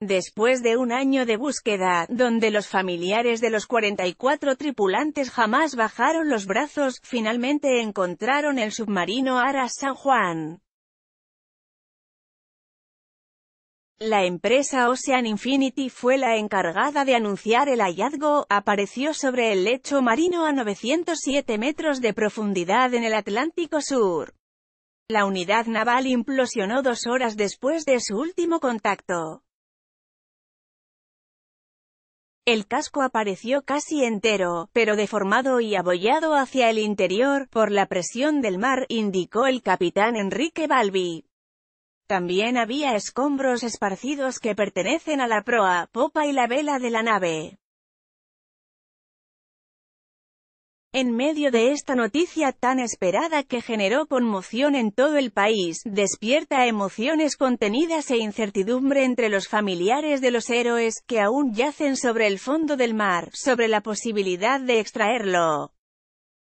Después de un año de búsqueda, donde los familiares de los 44 tripulantes jamás bajaron los brazos, finalmente encontraron el submarino ARA San Juan. La empresa Ocean Infinity fue la encargada de anunciar el hallazgo, apareció sobre el lecho marino a 907 metros de profundidad en el Atlántico Sur. La unidad naval implosionó dos horas después de su último contacto. El casco apareció casi entero, pero deformado y abollado hacia el interior, por la presión del mar, indicó el capitán Enrique Balbi. También había escombros esparcidos que pertenecen a la proa, popa y la vela de la nave. En medio de esta noticia tan esperada que generó conmoción en todo el país, despierta emociones contenidas e incertidumbre entre los familiares de los héroes, que aún yacen sobre el fondo del mar, sobre la posibilidad de extraerlo.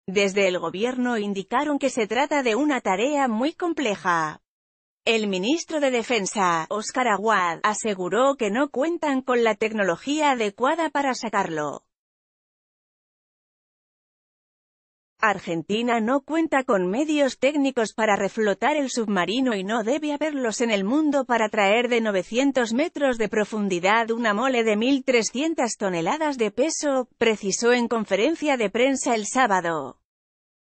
Desde el gobierno indicaron que se trata de una tarea muy compleja. El ministro de Defensa, Oscar Aguad, aseguró que no cuentan con la tecnología adecuada para sacarlo. Argentina no cuenta con medios técnicos para reflotar el submarino y no debe haberlos en el mundo para traer de 900 metros de profundidad una mole de 1.300 toneladas de peso, precisó en conferencia de prensa el sábado.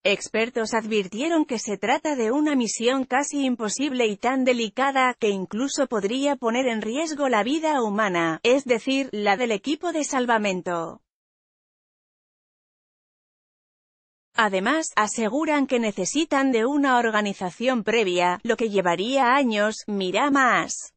Expertos advirtieron que se trata de una misión casi imposible y tan delicada, que incluso podría poner en riesgo la vida humana, es decir, la del equipo de salvamento. Además, aseguran que necesitan de una organización previa, lo que llevaría años, mira más.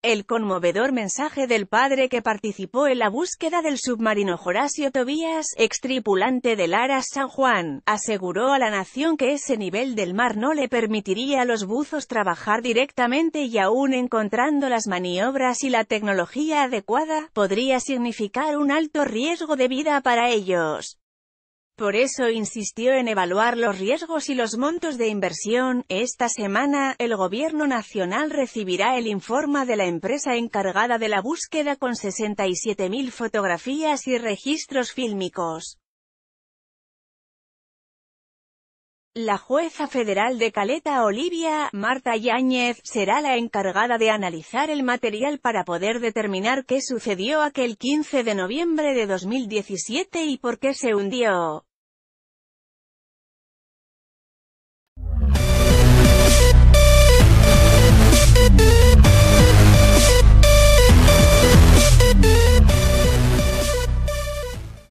El conmovedor mensaje del padre que participó en la búsqueda del submarino Horacio Tobías, tripulante del Ara San Juan, aseguró a la nación que ese nivel del mar no le permitiría a los buzos trabajar directamente y aún encontrando las maniobras y la tecnología adecuada, podría significar un alto riesgo de vida para ellos. Por eso insistió en evaluar los riesgos y los montos de inversión. Esta semana, el Gobierno Nacional recibirá el informe de la empresa encargada de la búsqueda con 67.000 fotografías y registros fílmicos. La jueza federal de Caleta Olivia, Marta Yáñez, será la encargada de analizar el material para poder determinar qué sucedió aquel 15 de noviembre de 2017 y por qué se hundió.